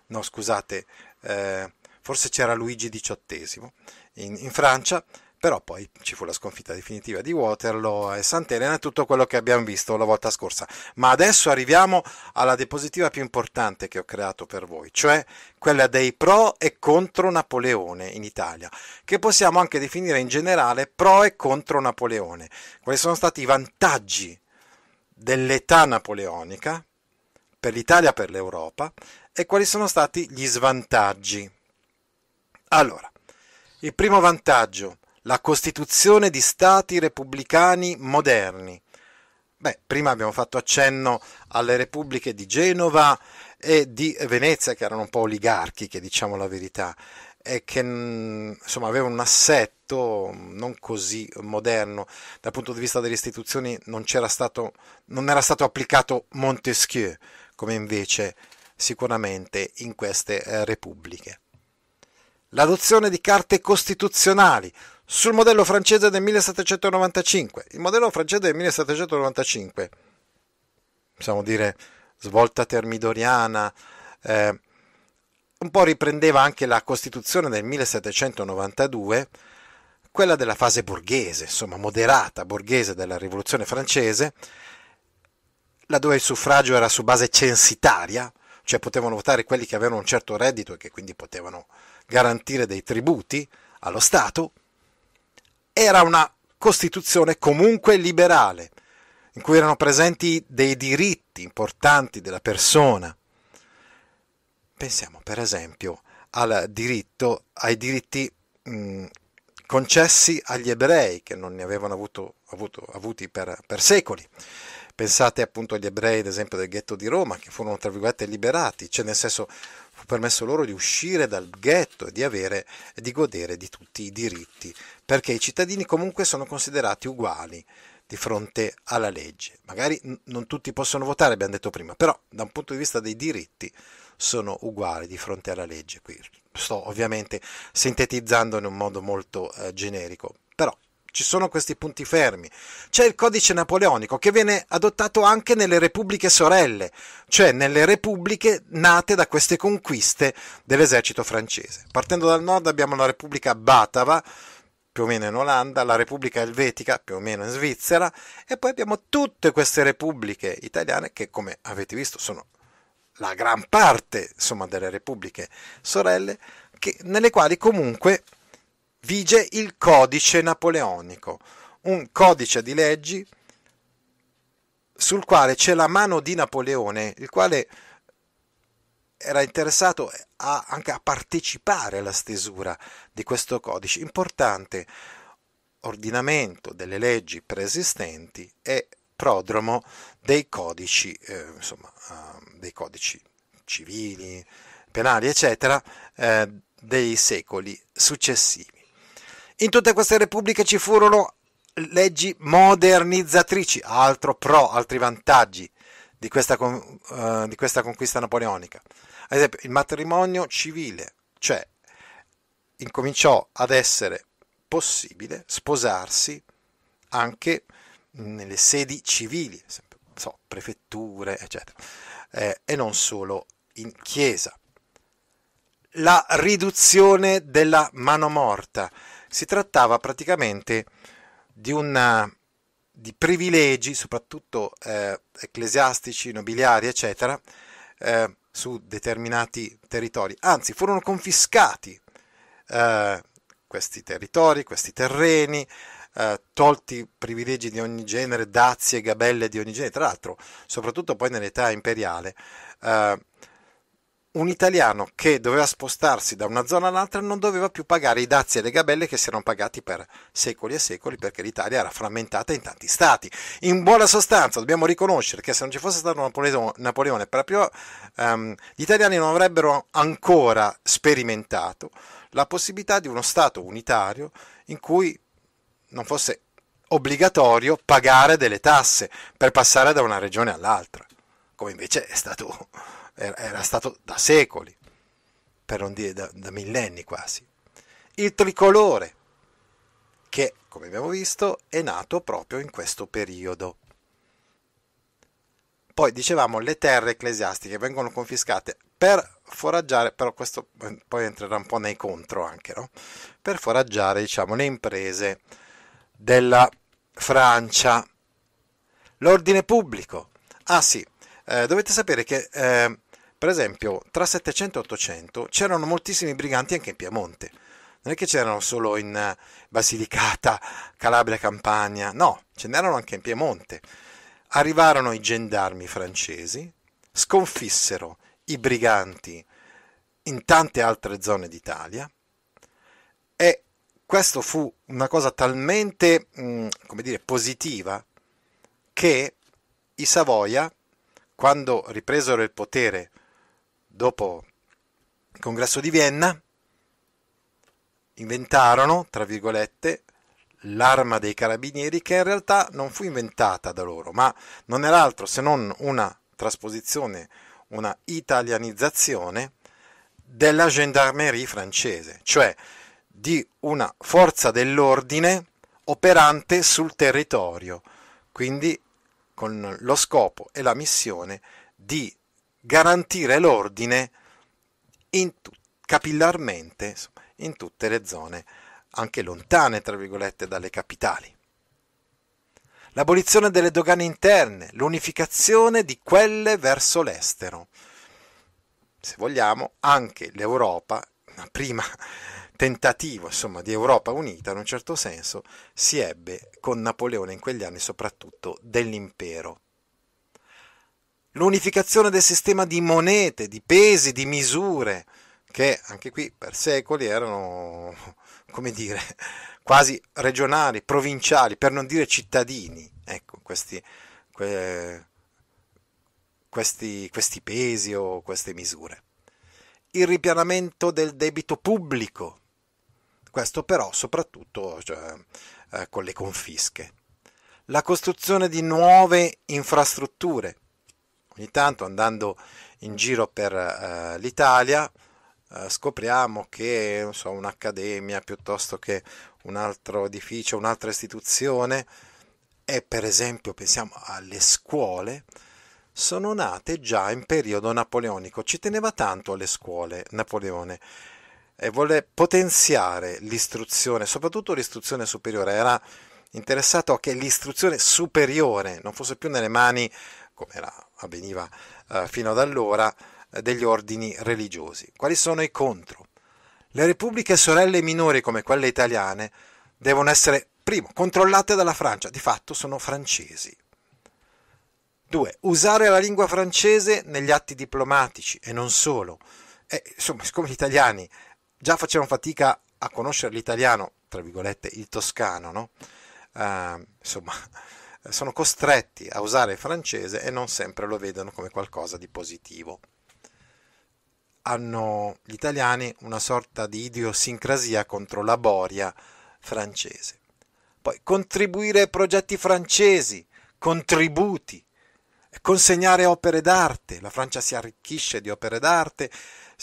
no scusate eh, forse c'era Luigi XVIII in, in Francia, però poi ci fu la sconfitta definitiva di Waterloo e Sant'Elena, tutto quello che abbiamo visto la volta scorsa. Ma adesso arriviamo alla diapositiva più importante che ho creato per voi, cioè quella dei pro e contro Napoleone in Italia, che possiamo anche definire in generale pro e contro Napoleone. Quali sono stati i vantaggi dell'età napoleonica per l'Italia e per l'Europa e quali sono stati gli svantaggi? Allora, il primo vantaggio, la costituzione di stati repubblicani moderni. Beh, prima abbiamo fatto accenno alle repubbliche di Genova e di Venezia, che erano un po' oligarchiche, diciamo la verità, e che mm, insomma avevano un assetto non così moderno. Dal punto di vista delle istituzioni non, stato, non era stato applicato Montesquieu, come invece sicuramente in queste eh, repubbliche l'adozione di carte costituzionali sul modello francese del 1795. Il modello francese del 1795, possiamo dire svolta termidoriana, eh, un po' riprendeva anche la Costituzione del 1792, quella della fase borghese, insomma moderata borghese della Rivoluzione francese, laddove il suffragio era su base censitaria, cioè potevano votare quelli che avevano un certo reddito e che quindi potevano garantire dei tributi allo Stato, era una Costituzione comunque liberale, in cui erano presenti dei diritti importanti della persona. Pensiamo per esempio diritto, ai diritti mh, concessi agli ebrei che non ne avevano avuto, avuto, avuti per, per secoli. Pensate appunto agli ebrei, ad esempio, del ghetto di Roma, che furono, tra virgolette, liberati, cioè nel senso permesso loro di uscire dal ghetto e di, avere, di godere di tutti i diritti, perché i cittadini comunque sono considerati uguali di fronte alla legge. Magari non tutti possono votare, abbiamo detto prima, però da un punto di vista dei diritti sono uguali di fronte alla legge. Qui sto ovviamente sintetizzando in un modo molto eh, generico, però ci sono questi punti fermi. C'è il codice napoleonico che viene adottato anche nelle repubbliche sorelle, cioè nelle repubbliche nate da queste conquiste dell'esercito francese. Partendo dal nord abbiamo la Repubblica Batava, più o meno in Olanda, la Repubblica Elvetica, più o meno in Svizzera, e poi abbiamo tutte queste repubbliche italiane che, come avete visto, sono la gran parte insomma, delle repubbliche sorelle, che, nelle quali comunque vige il codice napoleonico, un codice di leggi sul quale c'è la mano di Napoleone, il quale era interessato a, anche a partecipare alla stesura di questo codice importante ordinamento delle leggi preesistenti e prodromo dei codici, eh, insomma, eh, dei codici civili, penali, eccetera, eh, dei secoli successivi. In tutte queste repubbliche ci furono leggi modernizzatrici, altro pro, altri vantaggi di questa, uh, di questa conquista napoleonica. Ad esempio, il matrimonio civile, cioè incominciò ad essere possibile sposarsi anche nelle sedi civili, so, prefetture, eccetera, eh, e non solo in chiesa. La riduzione della mano morta si trattava praticamente di, una, di privilegi, soprattutto eh, ecclesiastici, nobiliari, eccetera, eh, su determinati territori. Anzi, furono confiscati eh, questi territori, questi terreni, eh, tolti privilegi di ogni genere, dazie, gabelle di ogni genere, tra l'altro, soprattutto poi nell'età imperiale, eh, un italiano che doveva spostarsi da una zona all'altra non doveva più pagare i dazi e le gabelle che si erano pagati per secoli e secoli perché l'Italia era frammentata in tanti stati. In buona sostanza dobbiamo riconoscere che se non ci fosse stato Napoleone, proprio, um, gli italiani non avrebbero ancora sperimentato la possibilità di uno Stato unitario in cui non fosse obbligatorio pagare delle tasse per passare da una regione all'altra, come invece è stato era stato da secoli, per non dire da, da millenni quasi. Il tricolore, che come abbiamo visto è nato proprio in questo periodo. Poi dicevamo le terre ecclesiastiche vengono confiscate per foraggiare, però questo eh, poi entrerà un po' nei contro anche, no? per foraggiare diciamo, le imprese della Francia. L'ordine pubblico. Ah sì, eh, dovete sapere che eh, per esempio, tra 700 e 800 c'erano moltissimi briganti anche in Piemonte. Non è che c'erano solo in eh, Basilicata, Calabria, Campania, no, ce n'erano anche in Piemonte. Arrivarono i gendarmi francesi, sconfissero i briganti in tante altre zone d'Italia e questo fu una cosa talmente, mm, come dire, positiva che i Savoia, quando ripresero il potere dopo il congresso di Vienna, inventarono, tra virgolette, l'arma dei carabinieri che in realtà non fu inventata da loro, ma non era altro se non una trasposizione, una italianizzazione della gendarmerie francese, cioè di una forza dell'ordine operante sul territorio, quindi con lo scopo e la missione di garantire l'ordine in tu- capillarmente insomma, in tutte le zone, anche lontane, tra virgolette, dalle capitali. L'abolizione delle dogane interne, l'unificazione di quelle verso l'estero. Se vogliamo, anche l'Europa, una prima tentativo insomma, di Europa unita in un certo senso si ebbe con Napoleone in quegli anni soprattutto dell'impero l'unificazione del sistema di monete, di pesi, di misure, che anche qui per secoli erano, come dire, quasi regionali, provinciali, per non dire cittadini. Ecco, questi, que, questi, questi pesi o queste misure. Il ripianamento del debito pubblico, questo però soprattutto cioè, eh, con le confische. La costruzione di nuove infrastrutture, Ogni tanto andando in giro per uh, l'Italia uh, scopriamo che so, un'accademia piuttosto che un altro edificio, un'altra istituzione e per esempio pensiamo alle scuole, sono nate già in periodo napoleonico. Ci teneva tanto alle scuole Napoleone e vuole potenziare l'istruzione, soprattutto l'istruzione superiore. Era interessato a che l'istruzione superiore non fosse più nelle mani come era, avveniva eh, fino ad allora, eh, degli ordini religiosi. Quali sono i contro? Le repubbliche sorelle minori come quelle italiane devono essere, primo, controllate dalla Francia, di fatto sono francesi. 2. Usare la lingua francese negli atti diplomatici e non solo. E, insomma, siccome gli italiani già facevano fatica a conoscere l'italiano, tra virgolette, il toscano, no? Uh, insomma, sono costretti a usare il francese e non sempre lo vedono come qualcosa di positivo. Hanno gli italiani una sorta di idiosincrasia contro la boria francese. Poi contribuire ai progetti francesi, contributi, consegnare opere d'arte, la Francia si arricchisce di opere d'arte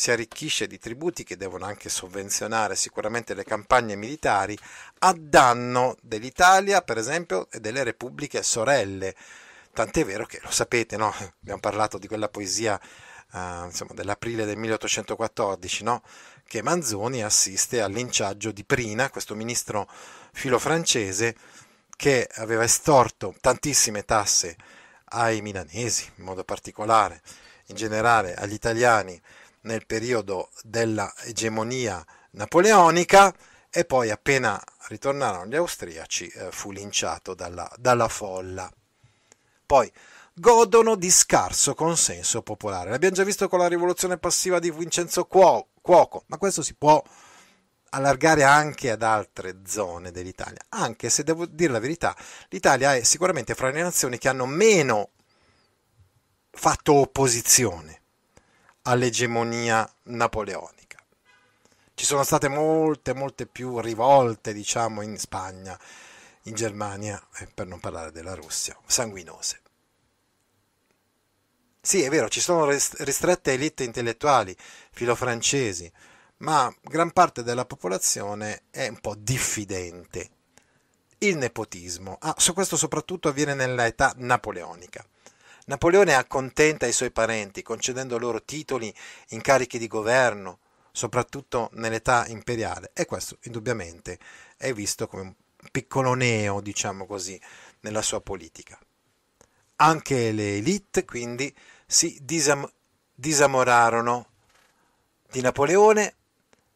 si arricchisce di tributi che devono anche sovvenzionare sicuramente le campagne militari a danno dell'Italia, per esempio, e delle repubbliche sorelle. Tant'è vero che lo sapete, no? abbiamo parlato di quella poesia Uh, insomma, dell'aprile del 1814, no? che Manzoni assiste al linciaggio di Prina, questo ministro filofrancese che aveva estorto tantissime tasse ai milanesi, in modo particolare, in generale agli italiani nel periodo della egemonia napoleonica e poi appena ritornarono gli austriaci eh, fu linciato dalla, dalla folla. Poi godono di scarso consenso popolare. L'abbiamo già visto con la rivoluzione passiva di Vincenzo Cuo- Cuoco, ma questo si può allargare anche ad altre zone dell'Italia, anche se devo dire la verità, l'Italia è sicuramente fra le nazioni che hanno meno fatto opposizione all'egemonia napoleonica. Ci sono state molte, molte più rivolte, diciamo, in Spagna, in Germania, eh, per non parlare della Russia, sanguinose. Sì, è vero, ci sono ristrette elite intellettuali, filofrancesi, ma gran parte della popolazione è un po' diffidente. Il nepotismo, ah, questo soprattutto avviene nell'età napoleonica. Napoleone accontenta i suoi parenti, concedendo loro titoli, incarichi di governo, soprattutto nell'età imperiale, e questo indubbiamente è visto come un piccolo neo, diciamo così, nella sua politica. Anche le elite, quindi, si disam- disamorarono di Napoleone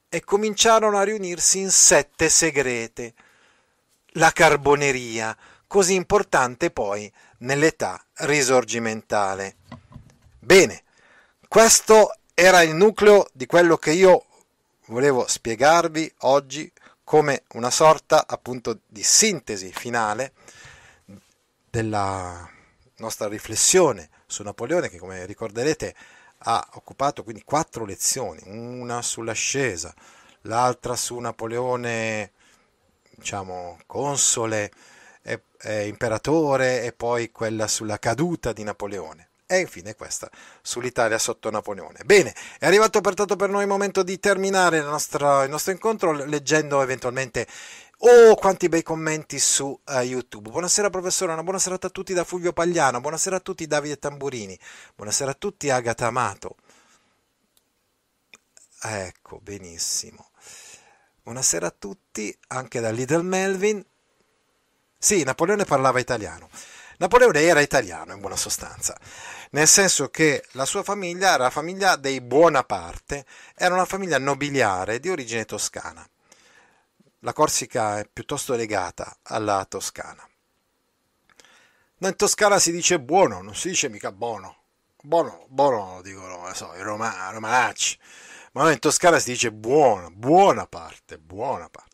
e cominciarono a riunirsi in sette segrete. La carboneria, così importante poi nell'età risorgimentale. Bene, questo era il nucleo di quello che io volevo spiegarvi oggi come una sorta appunto di sintesi finale della nostra riflessione su Napoleone che come ricorderete ha occupato quindi quattro lezioni, una sull'ascesa, l'altra su Napoleone diciamo console, e, e imperatore e poi quella sulla caduta di Napoleone e infine questa sull'Italia sotto Napoleone. Bene, è arrivato pertanto per noi il momento di terminare il nostro, il nostro incontro leggendo eventualmente Oh, quanti bei commenti su uh, YouTube. Buonasera professore, una buona serata a tutti da Fulvio Pagliano, buonasera a tutti Davide Tamburini, buonasera a tutti Agata Amato. Ecco, benissimo. Buonasera a tutti anche da Little Melvin. Sì, Napoleone parlava italiano. Napoleone era italiano in buona sostanza, nel senso che la sua famiglia era la famiglia dei Buonaparte, era una famiglia nobiliare di origine toscana. La Corsica è piuttosto legata alla Toscana. Ma in Toscana si dice buono, non si dice mica buono. Buono, buono dicono, so, i Roma, romanacci. Ma in Toscana si dice buono, buona parte, buona parte.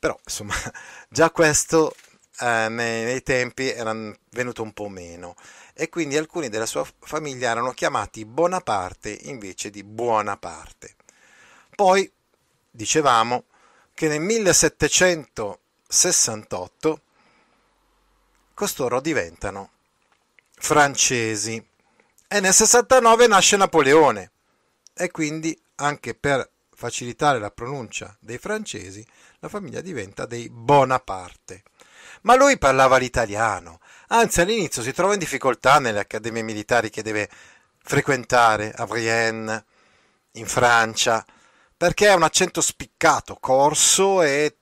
Però, insomma, già questo eh, nei, nei, tempi era venuto un po' meno e quindi alcuni della sua famiglia erano chiamati Bonaparte invece di Buonaparte. Poi dicevamo che nel 1768 costoro diventano francesi e nel 69 nasce Napoleone e quindi anche per facilitare la pronuncia dei francesi la famiglia diventa dei Bonaparte ma lui parlava l'italiano, anzi all'inizio si trova in difficoltà nelle accademie militari che deve frequentare a Brienne, in Francia, perché ha un accento spiccato, corso e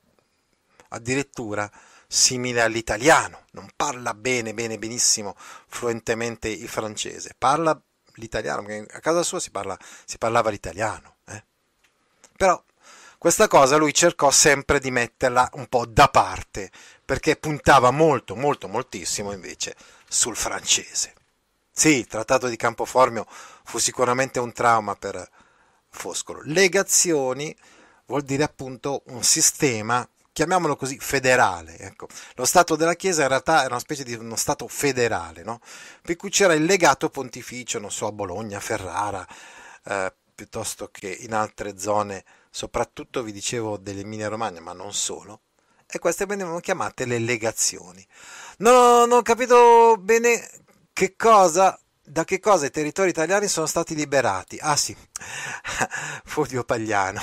addirittura simile all'italiano, non parla bene, bene, benissimo, fluentemente il francese, parla l'italiano, perché a casa sua si, parla, si parlava l'italiano. Eh? Però questa cosa lui cercò sempre di metterla un po' da parte, perché puntava molto, molto, moltissimo invece sul francese. Sì, il trattato di Campoformio fu sicuramente un trauma per Foscolo. Legazioni vuol dire appunto un sistema, chiamiamolo così, federale. Ecco. Lo Stato della Chiesa in realtà era una specie di uno Stato federale, no? per cui c'era il legato pontificio, non so, a Bologna, Ferrara, eh, piuttosto che in altre zone soprattutto vi dicevo dell'Emilia Romagna, ma non solo, e queste venivano chiamate le legazioni. Non ho capito bene che cosa da che cosa i territori italiani sono stati liberati? Ah sì, Fulvio Pagliano.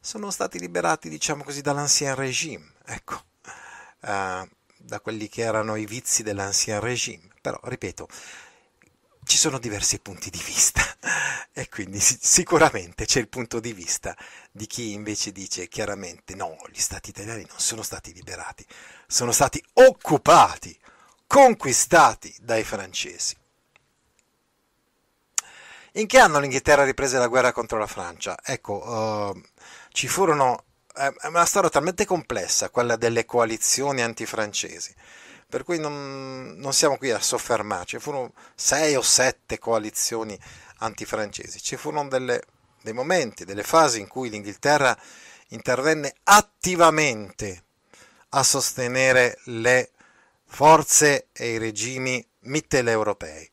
Sono stati liberati, diciamo così, dall'ancien regime, ecco, eh, da quelli che erano i vizi dell'ancien regime. Però, ripeto, ci sono diversi punti di vista e quindi sicuramente c'è il punto di vista di chi invece dice chiaramente no, gli stati italiani non sono stati liberati, sono stati occupati, conquistati dai francesi. In che anno l'Inghilterra riprese la guerra contro la Francia? Ecco, uh, ci furono... è una storia talmente complessa quella delle coalizioni antifrancesi per cui non, non siamo qui a soffermarci, furono sei o sette coalizioni antifrancesi, ci furono delle, dei momenti, delle fasi in cui l'Inghilterra intervenne attivamente a sostenere le forze e i regimi mitteleuropei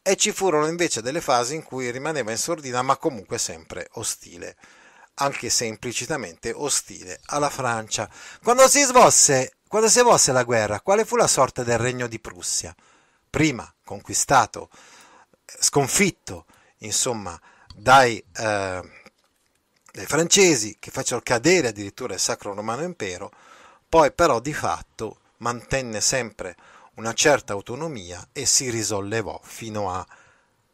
e ci furono invece delle fasi in cui rimaneva in sordina ma comunque sempre ostile anche se implicitamente ostile alla Francia. Quando si svolse quando si mosse la guerra, quale fu la sorte del regno di Prussia? Prima conquistato, sconfitto, insomma, dai, eh, dai francesi che fecero cadere addirittura il Sacro Romano Impero, poi però di fatto mantenne sempre una certa autonomia e si risollevò fino a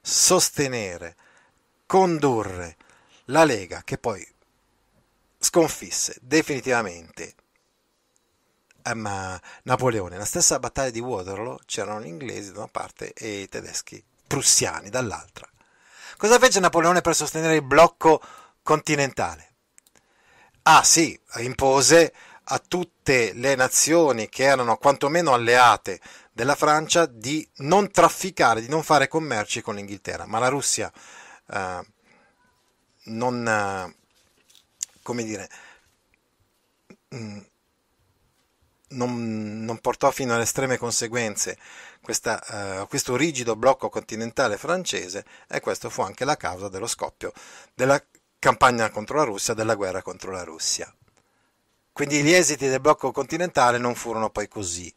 sostenere, condurre la Lega che poi sconfisse definitivamente um, Napoleone. Nella stessa battaglia di Waterloo c'erano gli inglesi da una parte e i tedeschi prussiani dall'altra. Cosa fece Napoleone per sostenere il blocco continentale? Ah sì, impose a tutte le nazioni che erano quantomeno alleate della Francia di non trafficare, di non fare commerci con l'Inghilterra, ma la Russia eh, non, eh, come dire, mh, mm, non, non, portò fino alle estreme conseguenze questa, uh, questo rigido blocco continentale francese e questo fu anche la causa dello scoppio della campagna contro la Russia, della guerra contro la Russia. Quindi gli esiti del blocco continentale non furono poi così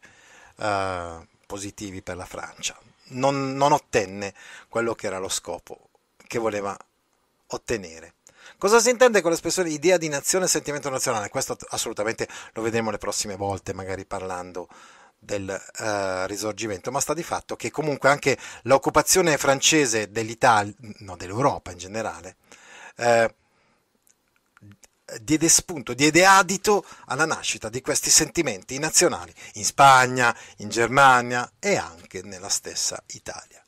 uh, positivi per la Francia, non, non ottenne quello che era lo scopo che voleva ottenere. Cosa si intende con l'espressione idea di nazione e sentimento nazionale? Questo assolutamente lo vedremo le prossime volte, magari parlando del uh, risorgimento, ma sta di fatto che comunque anche l'occupazione francese dell'Italia, no, dell'Europa in generale, eh, diede spunto, diede adito alla nascita di questi sentimenti nazionali in Spagna, in Germania e anche nella stessa Italia.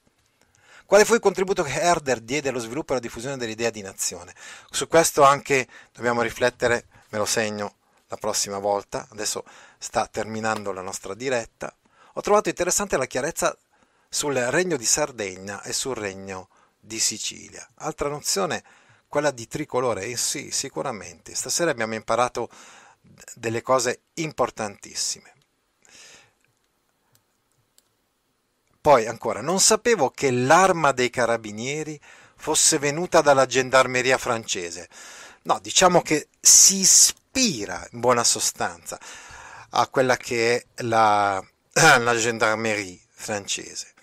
Quale fu il contributo che Herder diede allo sviluppo e alla diffusione dell'idea di nazione? Su questo anche dobbiamo riflettere, me lo segno la prossima volta, adesso sta terminando la nostra diretta. Ho trovato interessante la chiarezza sul regno di Sardegna e sul regno di Sicilia. Altra nozione, quella di tricolore, eh sì, sicuramente. Stasera abbiamo imparato delle cose importantissime. Poi ancora, non sapevo che l'arma dei carabinieri fosse venuta dalla gendarmeria francese. No, diciamo che si ispira in buona sostanza a quella che è la, la gendarmerie francese.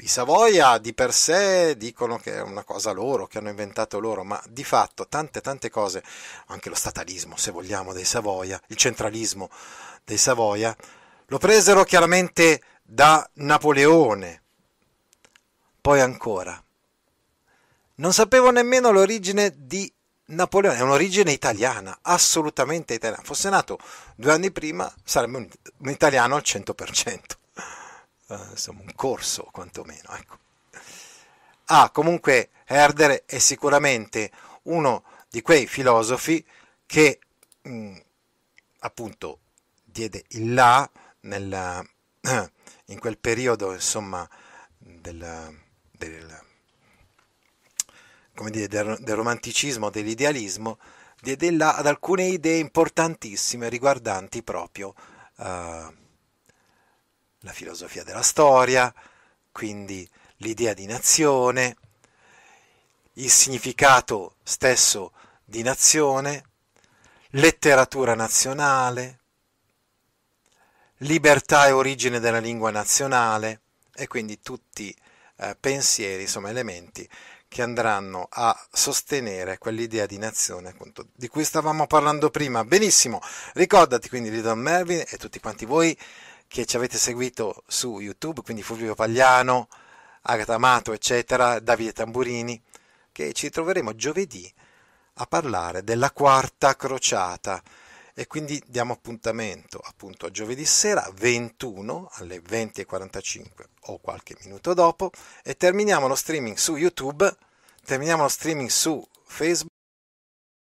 I Savoia di per sé dicono che è una cosa loro, che hanno inventato loro, ma di fatto tante tante cose, anche lo statalismo se vogliamo dei Savoia, il centralismo dei Savoia, lo presero chiaramente da Napoleone. Poi ancora, non sapevo nemmeno l'origine di Napoleone, è un'origine italiana, assolutamente italiana. Fosse nato due anni prima sarebbe un, italiano al 100%, uh, eh, insomma un corso quantomeno. Ecco. Ah, comunque Herder è sicuramente uno di quei filosofi che mh, mm, appunto diede il là nella, eh, in quel periodo insomma, del, del, dire, del, del romanticismo, dell'idealismo, diede là ad alcune idee importantissime riguardanti proprio uh, la filosofia della storia, quindi l'idea di nazione, il significato stesso di nazione, letteratura nazionale, libertà e origine della lingua nazionale e quindi tutti eh, pensieri, insomma elementi che andranno a sostenere quell'idea di nazione appunto, di cui stavamo parlando prima. Benissimo, ricordati quindi di Don Mervyn e tutti quanti voi che ci avete seguito su YouTube, quindi Fulvio Pagliano, Agata Amato, eccetera, Davide Tamburini, che ci troveremo giovedì a parlare della quarta crociata e quindi diamo appuntamento appunto a giovedì sera 21 alle 20.45 o qualche minuto dopo e terminiamo lo streaming su YouTube, terminiamo lo streaming su Facebook.